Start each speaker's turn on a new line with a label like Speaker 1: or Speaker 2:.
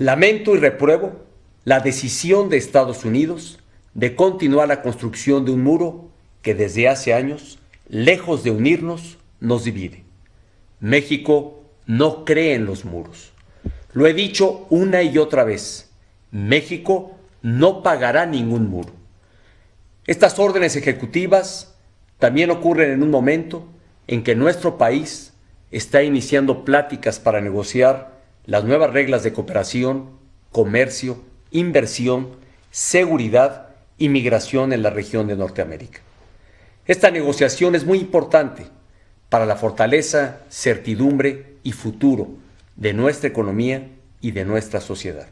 Speaker 1: Lamento y repruebo la decisión de Estados Unidos de continuar la construcción de un muro que desde hace años, lejos de unirnos, nos divide. México no cree en los muros. Lo he dicho una y otra vez, México no pagará ningún muro. Estas órdenes ejecutivas también ocurren en un momento en que nuestro país está iniciando pláticas para negociar las nuevas reglas de cooperación, comercio, inversión, seguridad y migración en la región de Norteamérica. Esta negociación es muy importante para la fortaleza, certidumbre y futuro de nuestra economía y de
Speaker 2: nuestra sociedad.